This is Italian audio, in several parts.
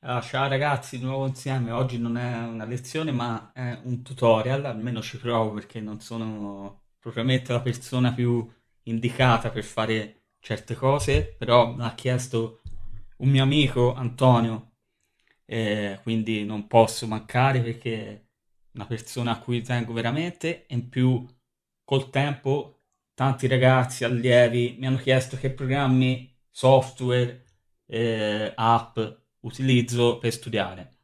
Allora, ciao ragazzi, di nuovo insieme. Oggi non è una lezione ma è un tutorial, almeno ci provo perché non sono propriamente la persona più indicata per fare certe cose, però mi ha chiesto un mio amico Antonio, eh, quindi non posso mancare perché è una persona a cui tengo veramente e in più col tempo tanti ragazzi, allievi mi hanno chiesto che programmi, software, eh, app utilizzo per studiare.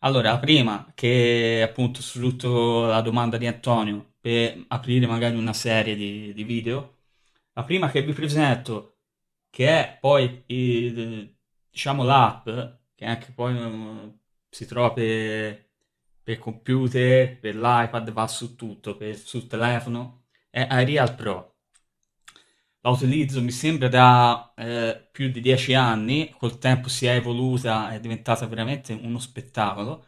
Allora, prima che appunto sfrutto la domanda di Antonio per aprire magari una serie di, di video, la prima che vi presento, che è poi il, diciamo l'app, che anche poi um, si trova per, per computer, per l'iPad, va su tutto, per, sul telefono, è Arial Pro. La utilizzo mi sembra da eh, più di dieci anni, col tempo si è evoluta, è diventata veramente uno spettacolo.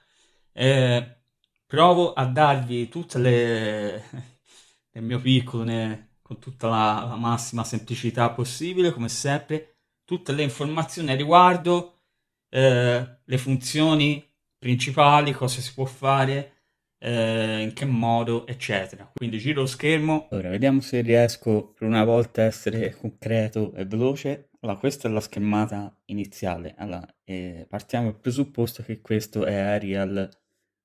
Eh, provo a darvi tutte le... nel mio piccolo, ne... con tutta la, la massima semplicità possibile, come sempre, tutte le informazioni riguardo eh, le funzioni principali, cosa si può fare, eh, in che modo, eccetera. Quindi giro lo schermo. Allora, vediamo se riesco per una volta a essere concreto e veloce. Allora, questa è la schermata iniziale. Allora, eh, partiamo dal presupposto che questo è Arial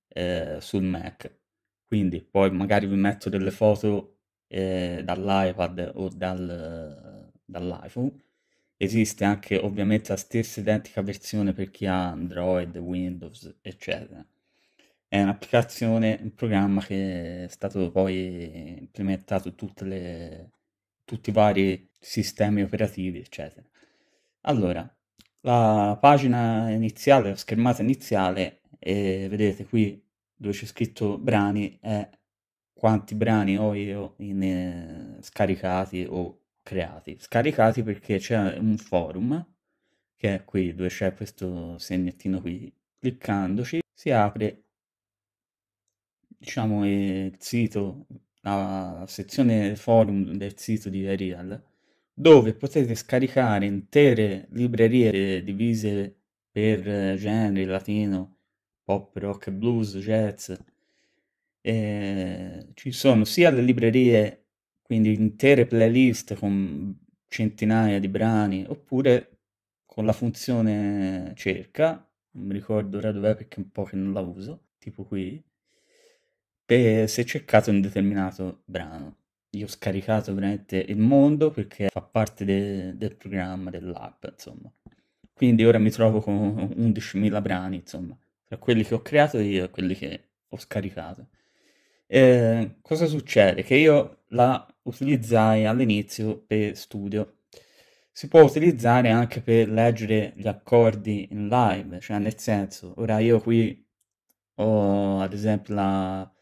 eh, sul Mac. Quindi poi magari vi metto delle foto eh, dall'iPad o dal, dall'iPhone. Esiste anche ovviamente la stessa identica versione per chi ha Android, Windows, eccetera è un'applicazione, un programma che è stato poi implementato in tutte le, tutti i vari sistemi operativi, eccetera. Allora, la pagina iniziale, la schermata iniziale, e vedete qui dove c'è scritto brani, è quanti brani ho io in, eh, scaricati o creati. Scaricati perché c'è un forum, che è qui dove c'è questo segnettino qui, cliccandoci si apre diciamo, il sito, la sezione forum del sito di Arial, dove potete scaricare intere librerie eh, divise per eh, generi, latino, pop, rock, blues, jazz. E ci sono sia le librerie, quindi intere playlist con centinaia di brani, oppure con la funzione cerca, non mi ricordo ora dov'è perché è un po' che non la uso, tipo qui, Beh, se cercate un determinato brano, io ho scaricato veramente il mondo perché fa parte de- del programma, dell'app, insomma. Quindi ora mi trovo con 11.000 brani, insomma, tra quelli che ho creato io e quelli che ho scaricato. Eh, cosa succede? Che io la utilizzai all'inizio per studio. Si può utilizzare anche per leggere gli accordi in live, cioè nel senso, ora io qui ho ad esempio la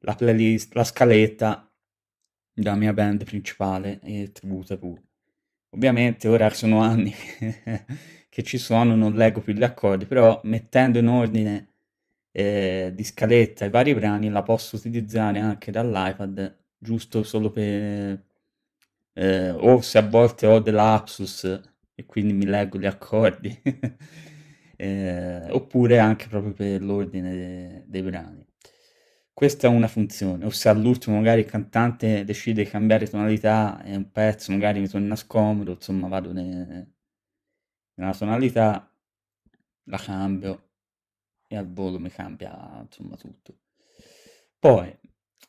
la playlist, la scaletta della mia band principale e tributa pure. Ovviamente ora sono anni che ci sono, non leggo più gli accordi, però mettendo in ordine eh, di scaletta i vari brani la posso utilizzare anche dall'iPad, giusto solo per... Eh, o se a volte ho dell'apsus e quindi mi leggo gli accordi, eh, oppure anche proprio per l'ordine de- dei brani questa è una funzione, o se all'ultimo magari il cantante decide di cambiare tonalità e un pezzo magari mi torna scomodo, insomma vado ne... nella tonalità, la cambio e al volo mi cambia insomma tutto. Poi,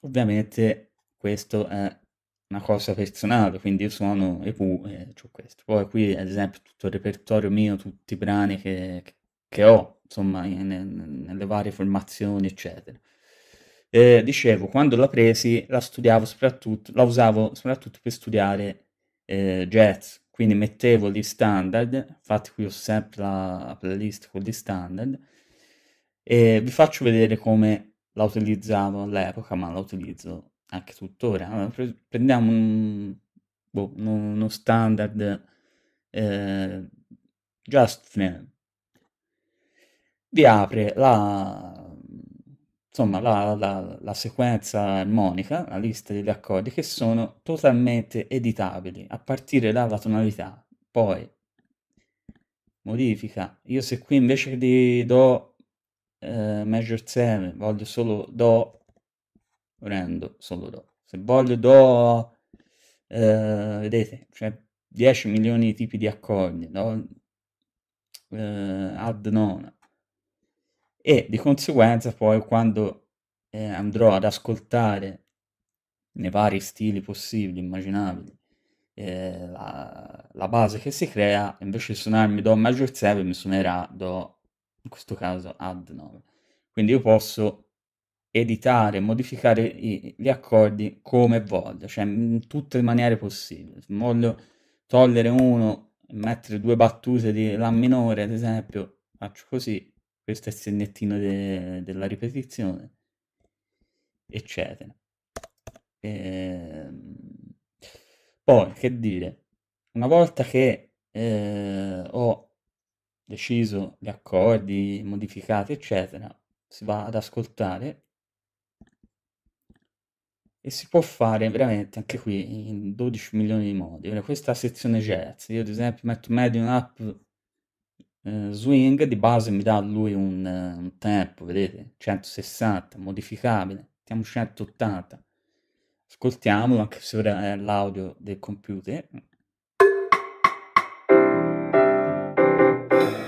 ovviamente questo è una cosa personale, quindi io suono e pu e ho questo. Poi qui ad esempio tutto il repertorio mio, tutti i brani che, che ho, insomma in, in, nelle varie formazioni eccetera eh, dicevo, quando la presi la studiavo soprattutto, la usavo soprattutto per studiare eh, jazz, quindi mettevo gli standard, infatti qui ho sempre la playlist con gli standard, e vi faccio vedere come la utilizzavo all'epoca, ma la utilizzo anche tuttora. Allora, prendiamo un, boh, uno standard eh, Just Film. Vi apre la, insomma la, la, la sequenza armonica, la lista degli accordi che sono totalmente editabili a partire dalla tonalità. Poi modifica. Io se qui invece di do eh, major 7 voglio solo do prendo solo do. Se voglio do eh, vedete, cioè 10 milioni di tipi di accordi, do eh, ad nona e di conseguenza poi quando eh, andrò ad ascoltare nei vari stili possibili, immaginabili, eh, la, la, base che si crea, invece di suonarmi Do maggior 7 mi suonerà Do, in questo caso Ad 9. Quindi io posso editare, modificare i, gli accordi come voglio, cioè in tutte le maniere possibili. Se voglio togliere uno mettere due battute di La minore, ad esempio, faccio così, questo è snettino de, della ripetizione, eccetera. E... Ehm, poi, che dire, una volta che eh, ho deciso gli accordi modificati, eccetera, si va ad ascoltare e si può fare veramente anche qui in 12 milioni di modi. Questa sezione jazz, io ad esempio metto medium up swing eh, di base mi dà lui un, eh, un tempo, vedete, 160, modificabile, mettiamo 180. Ascoltiamolo anche se ora è l'audio del computer.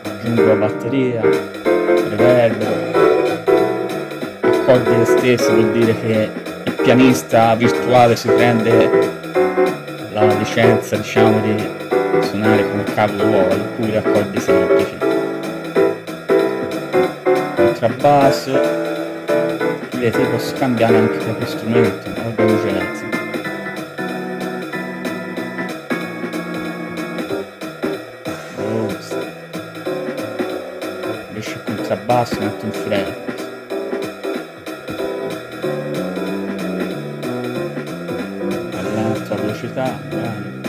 Aggiungo la batteria, reverbero, accordi le stesse, vuol dire che il pianista virtuale si prende la licenza, diciamo, di suonare con cavo uova oppure accordi semplici contrabbasso vedete posso cambiare anche proprio strumento organo genezza invece il contrabbasso metto un freno all'alta velocità bravo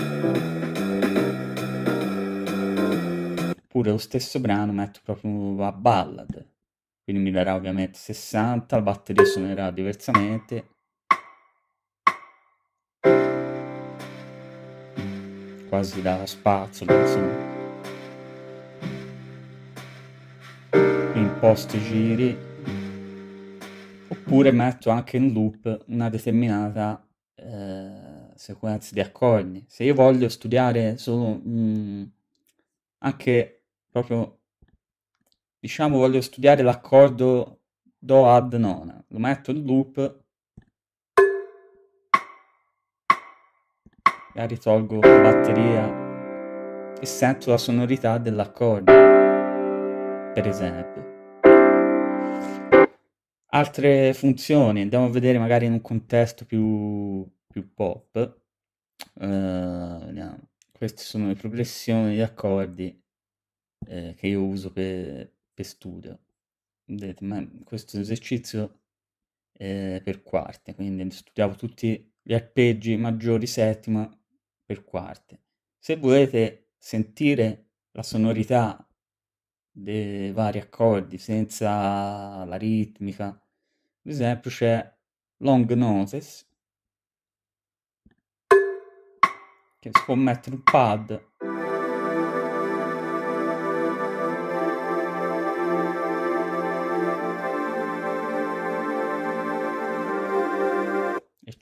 Oppure lo stesso brano metto proprio a ballad, quindi mi darà ovviamente 60, la batteria suonerà diversamente. Quasi da spazzola, insomma. Imposto giri. Oppure metto anche in loop una determinata eh, sequenza di accordi. Se io voglio studiare solo... Mm, anche proprio, diciamo, voglio studiare l'accordo Do ad nona, lo metto in loop magari tolgo la batteria e sento la sonorità dell'accordo, per esempio. Altre funzioni, andiamo a vedere magari in un contesto più, più pop. Uh, Queste sono le progressioni di accordi eh, che io uso per, per studio. Vedete, ma questo esercizio è per quarte, quindi studiavo tutti gli arpeggi maggiori settima per quarte. Se volete sentire la sonorità dei vari accordi senza la ritmica, ad esempio c'è Long notes, che si può mettere un pad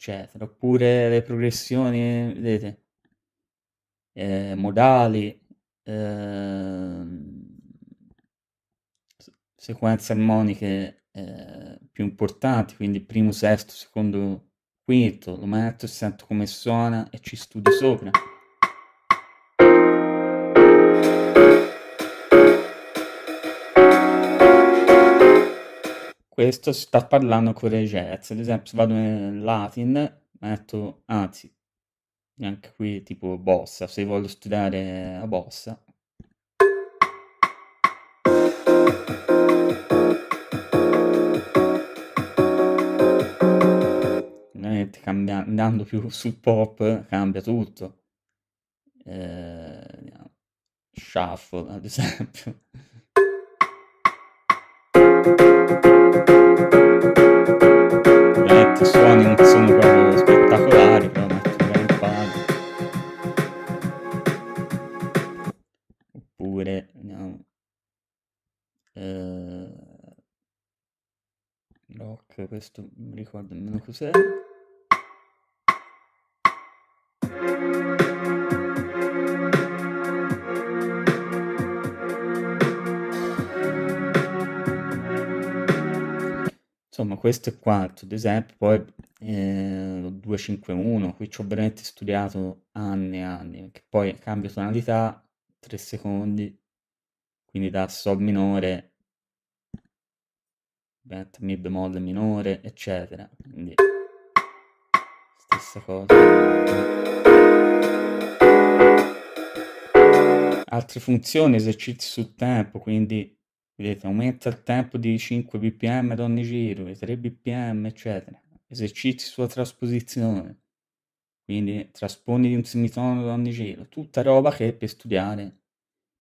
eccetera. Oppure le progressioni, vedete, eh, modali, eh, sequenze armoniche eh, più importanti, quindi primo, sesto, secondo, quinto, lo metto e sento come suona e ci studio sopra. questo si sta parlando con jazz. Ad esempio, se vado in Latin, metto, anzi, anche qui tipo bossa, se voglio studiare la bossa. Ovviamente cambia, andando più sul pop cambia tutto. Eh, shuffle, ad esempio. Metto suoni non sono proprio spettacolari, però metto un paio. Oppure, no. Eh, questo non ricordo nemmeno cos'è. Insomma, questo è quanto. Ad esempio, poi eh, lo 251, qui ci ho veramente studiato anni e anni, perché poi cambio tonalità 3 secondi, quindi da Sol minore diventa Mi bemolle minore, eccetera. Quindi stessa cosa. Altre funzioni, esercizi sul tempo, quindi Vedete, aumenta il tempo di 5 bpm ad ogni giro, di 3 bpm, eccetera. Esercizi sulla trasposizione, quindi trasponi di un semitono ad ogni giro, tutta roba che per studiare.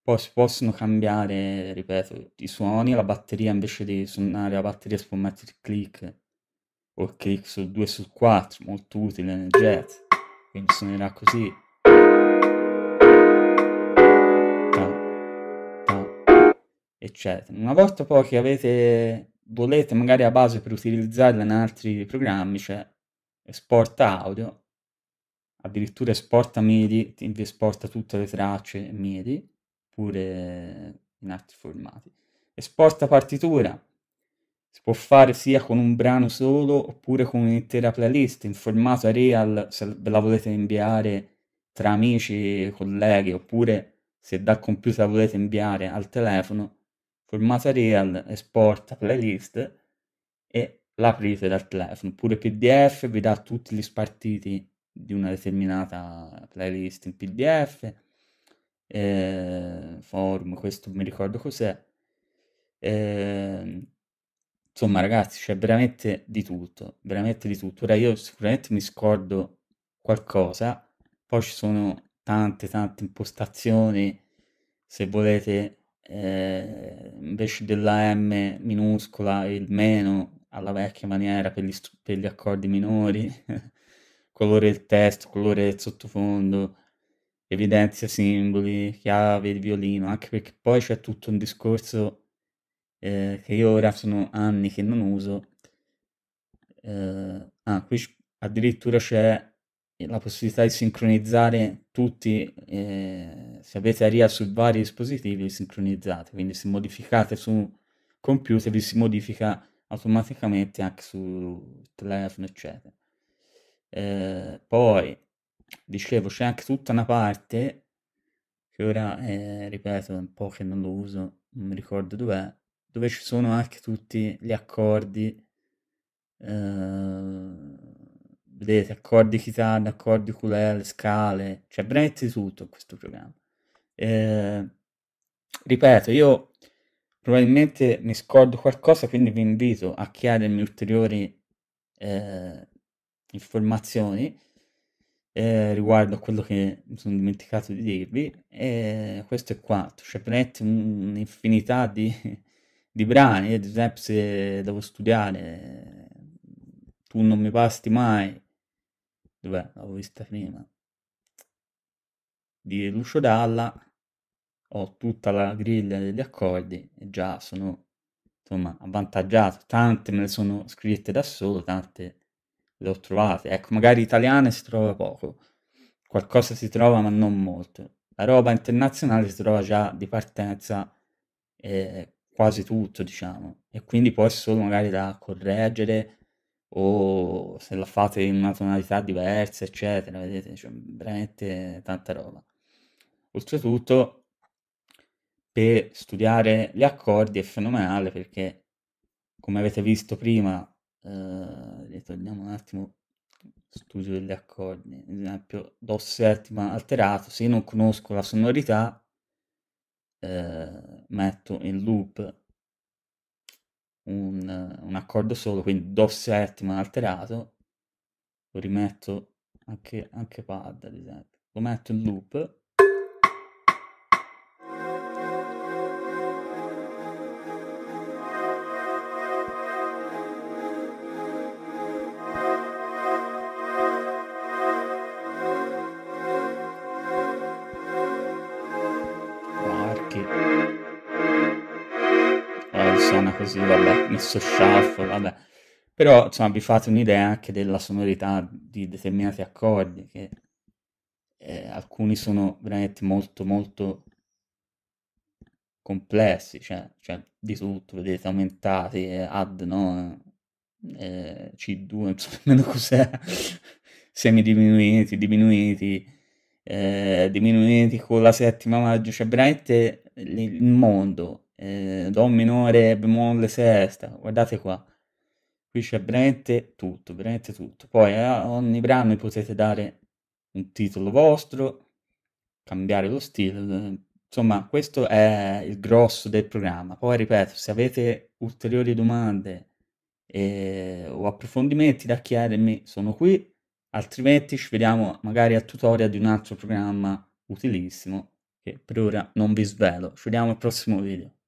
Poi si possono cambiare, ripeto, i suoni, la batteria invece di suonare la batteria si può mettere il click o il click sul 2 sul 4, molto utile nel jazz, quindi suonerà così. eccetera. Una volta poi che avete, volete magari la base per utilizzarla in altri programmi, cioè esporta audio, addirittura esporta MIDI, vi esporta tutte le tracce MIDI, pure in altri formati. Esporta partitura, si può fare sia con un brano solo oppure con un'intera playlist in formato real se ve la volete inviare tra amici, colleghi oppure se dal computer la volete inviare al telefono formate Real, esporta playlist e l'aprite dal telefono. Pure PDF vi dà tutti gli spartiti di una determinata playlist in PDF, eh, forum, questo mi ricordo cos'è. Eh, insomma, ragazzi, c'è veramente di tutto, veramente di tutto. Ora io sicuramente mi scordo qualcosa, poi ci sono tante tante impostazioni se volete eh, invece della M minuscola e il meno alla vecchia maniera per gli, per gli accordi minori, colore del testo, colore del sottofondo, evidenzia simboli, chiave, il violino, anche perché poi c'è tutto un discorso eh, che io ora sono anni che non uso. Eh, ah, qui addirittura c'è la possibilità di sincronizzare tutti, eh, se avete ARIA su vari dispositivi, li sincronizzate, quindi se modificate su computer vi si modifica automaticamente anche su telefono, eccetera. Eh, poi, dicevo, c'è anche tutta una parte, che ora, eh, ripeto, un po' che non lo uso, non mi ricordo dov'è, dove ci sono anche tutti gli accordi. Eh, Vedete, accordi chitarra, accordi culele, scale, cioè veramente tutto in questo programma. Eh, ripeto, io probabilmente mi scordo qualcosa, quindi vi invito a chiedermi ulteriori eh, informazioni eh, riguardo a quello che mi sono dimenticato di dirvi. E questo è quanto, c'è cioè veramente un'infinità di, di brani, ad esempio se devo studiare tu non mi basti mai, Dov'è? L'avevo vista prima. Di Lucio Dalla ho tutta la griglia degli accordi e già sono insomma avvantaggiato. Tante me le sono scritte da solo, tante le ho trovate. Ecco, magari italiane si trova poco, qualcosa si trova ma non molto. La roba internazionale si trova già di partenza eh, quasi tutto, diciamo, e quindi poi è solo magari da correggere o se la fate in una tonalità diversa, eccetera, vedete, cioè, veramente tanta roba. Oltretutto, per studiare gli accordi è fenomenale perché, come avete visto prima, eh, ritorniamo un attimo studio degli accordi, ad esempio Do settima alterato, se io non conosco la sonorità, eh, metto in loop un, un accordo solo, quindi Do settima alterato, lo rimetto anche, anche pad ad esempio, lo metto in loop suona così, vabbè, messo shuffle, vabbè. Però, insomma, vi fate un'idea anche della sonorità di determinati accordi, che eh, alcuni sono veramente molto, molto complessi, cioè, cioè di tutto, vedete, aumentati, eh, add, no? Eh, C2, non so nemmeno cos'è, semidiminuiti, diminuiti, eh, diminuiti con la settima maggio, cioè veramente il mondo eh, Do minore, bemolle, sesta, guardate qua. Qui c'è veramente tutto, veramente tutto. Poi a eh, ogni brano potete dare un titolo vostro, cambiare lo stile, eh, insomma questo è il grosso del programma. Poi ripeto, se avete ulteriori domande e... Eh, o approfondimenti da chiedermi sono qui, altrimenti ci vediamo magari al tutorial di un altro programma utilissimo che per ora non vi svelo. Ci vediamo al prossimo video.